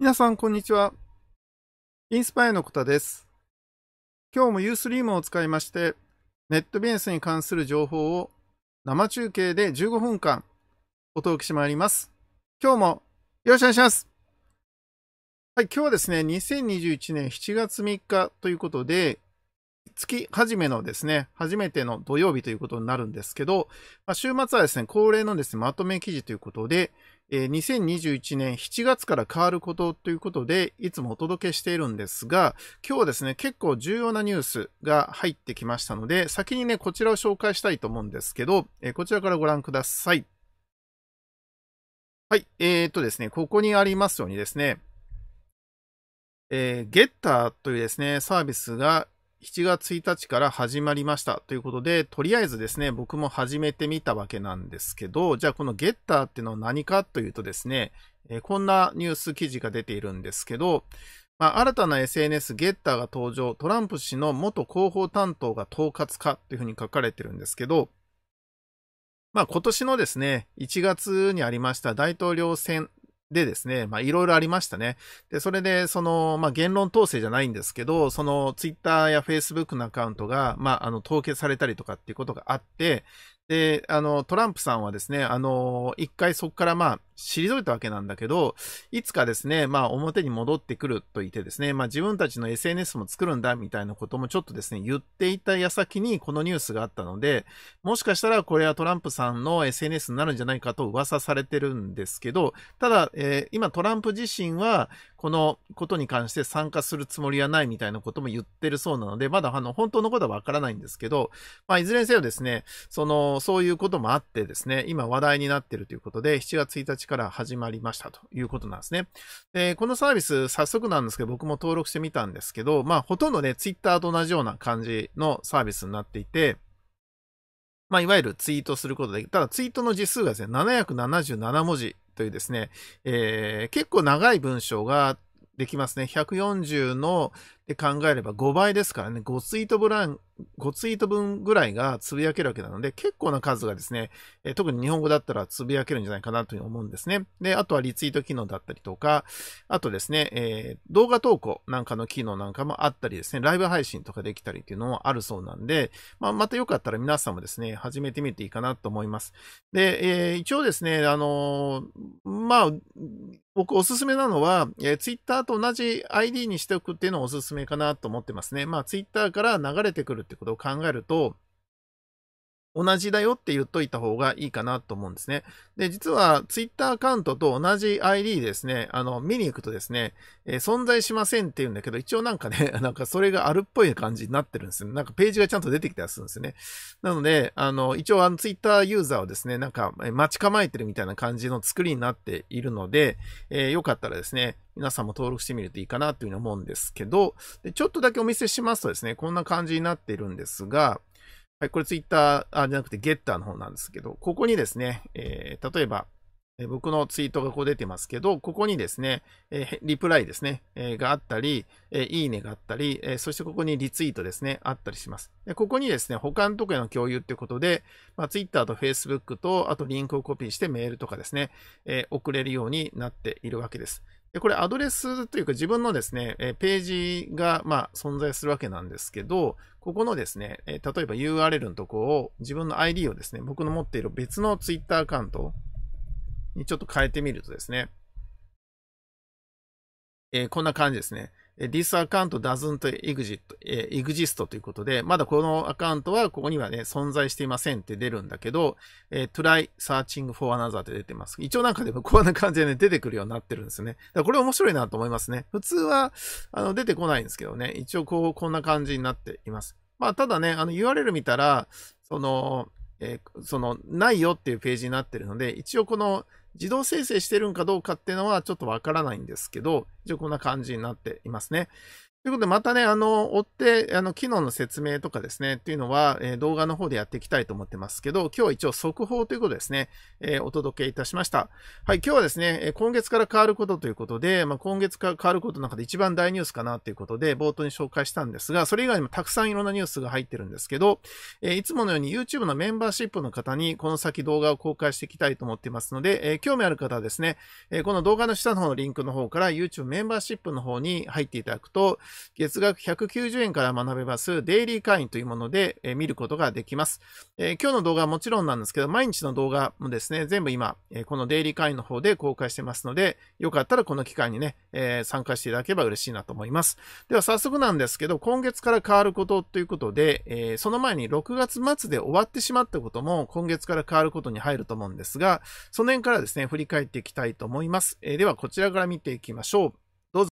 皆さん、こんにちは。インスパイアのこたです。今日もユースリームを使いまして、ネットビジネスに関する情報を生中継で15分間お届けしてまいります。今日もよろしくお願いします。はい、今日はですね、2021年7月3日ということで、月初めのですね、初めての土曜日ということになるんですけど、まあ、週末はですね、恒例のですね、まとめ記事ということで、えー、2021年7月から変わることということで、いつもお届けしているんですが、今日はですね、結構重要なニュースが入ってきましたので、先にね、こちらを紹介したいと思うんですけど、えー、こちらからご覧ください。はい、えー、とですね、ここにありますようにですね、えー、ゲッターというですね、サービスが、7月1日から始まりましたということで、とりあえずですね、僕も始めてみたわけなんですけど、じゃあこのゲッターっていうのは何かというとですね、えー、こんなニュース記事が出ているんですけど、まあ、新たな SNS ゲッターが登場、トランプ氏の元広報担当が統括かというふうに書かれてるんですけど、まあ、今年のですね、1月にありました大統領選でですね、まあいろいろありましたね。で、それで、その、まあ言論統制じゃないんですけど、そのツイッターやフェイスブックのアカウントが、まああの凍結されたりとかっていうことがあって、で、あの、トランプさんはですね、あの、一回そこからまあ、退いたわけなんだけど、いつかですね、まあ、表に戻ってくると言ってですね、まあ、自分たちの SNS も作るんだ、みたいなこともちょっとですね、言っていた矢先にこのニュースがあったので、もしかしたらこれはトランプさんの SNS になるんじゃないかと噂されてるんですけど、ただ、えー、今トランプ自身は、このことに関して参加するつもりはないみたいなことも言ってるそうなので、まだあの、本当のことはわからないんですけど、まあ、いずれにせよですね、その、そういうこともあってですね、今話題になっているということで、7月1日から始まりましたということなんですね。で、このサービス、早速なんですけど、僕も登録してみたんですけど、まあ、ほとんどね、Twitter と同じような感じのサービスになっていて、まあ、いわゆるツイートすることで、ただツイートの字数がですね、777文字というですね、えー、結構長い文章ができますね。140ので考えれば5倍ですからね、5ツイート分5ツイート分ぐらいがつぶやけるわけなので、結構な数がですね、え特に日本語だったらつぶやけるんじゃないかなというふうに思うんですね。で、あとはリツイート機能だったりとか、あとですね、えー、動画投稿なんかの機能なんかもあったりですね、ライブ配信とかできたりっていうのもあるそうなんで、まあ、またよかったら皆さんもですね、始めてみていいかなと思います。で、えー、一応ですね、あのー、まあ、僕おすすめなのは、えー、Twitter と同じ ID にしておくっていうのをおすすめかなと思ってますね。まあ、Twitter から流れてくるってことを考えると、同じだよって言っといた方がいいかなと思うんですね。で、実は Twitter アカウントと同じ ID ですね、あの、見に行くとですね、えー、存在しませんって言うんだけど、一応なんかね、なんかそれがあるっぽい感じになってるんですね。なんかページがちゃんと出てきたりするんですね。なので、あの、一応あの Twitter ユーザーをですね、なんか待ち構えてるみたいな感じの作りになっているので、えー、よかったらですね、皆さんも登録してみるといいかなというふうに思うんですけど、でちょっとだけお見せしますとですね、こんな感じになっているんですが、はい、これツイッターあじゃなくてゲッターの方なんですけど、ここにですね、えー、例えば、えー、僕のツイートがこう出てますけど、ここにですね、えー、リプライですね、えがあったり、えいいねがあったり、えそしてここにリツイートですね、あったりします。でここにですね、他のとこへの共有ってことで、まあ、ツイッターとフェイスブックと、あとリンクをコピーしてメールとかですね、え送れるようになっているわけです。で、これアドレスというか自分のですね、えページが、ま存在するわけなんですけど、ここのですね、え例えば URL のとこを自分の ID をですね、僕の持っている別の Twitter アカウントにちょっと変えてみるとですね、えー、こんな感じですね。this account doesn't exit, exist ということで、まだこのアカウントはここにはね、存在していませんって出るんだけど、えー、try searching for another って出てます。一応なんかでもこんな感じでね、出てくるようになってるんですね。だこれ面白いなと思いますね。普通は、あの、出てこないんですけどね、一応こう、こんな感じになっています。まあ、ただね、あの URL 見たら、その、えー、その、ないよっていうページになってるので、一応この、自動生成してるんかどうかっていうのはちょっとわからないんですけど、一応こんな感じになっていますね。ということで、またね、あの、追って、あの、機能の説明とかですね、っていうのは、えー、動画の方でやっていきたいと思ってますけど、今日は一応速報ということですね、えー、お届けいたしました。はい、今日はですね、今月から変わることということで、まあ、今月から変わることの中で一番大ニュースかなということで、冒頭に紹介したんですが、それ以外にもたくさんいろんなニュースが入ってるんですけど、えー、いつものように YouTube のメンバーシップの方に、この先動画を公開していきたいと思ってますので、え興味ある方はですね、えこの動画の下の方のリンクの方から YouTube メンバーシップの方に入っていただくと、月額190円から学べます、デイリー会員というもので、え見ることができます、え今日の動画はもちろんなんですけど、毎日の動画もですね、全部今、えこのデイリー会員の方で公開してますので、よかったらこの機会にね、え参加していただければ嬉しいなと思います。では早速なんですけど、今月から変わることということで、えその前に6月末で終わってしまったことも、今月から変わることに入ると思うんですが、その辺からですね、振り返っていきたいと思います。えではこちらから見ていきましょう。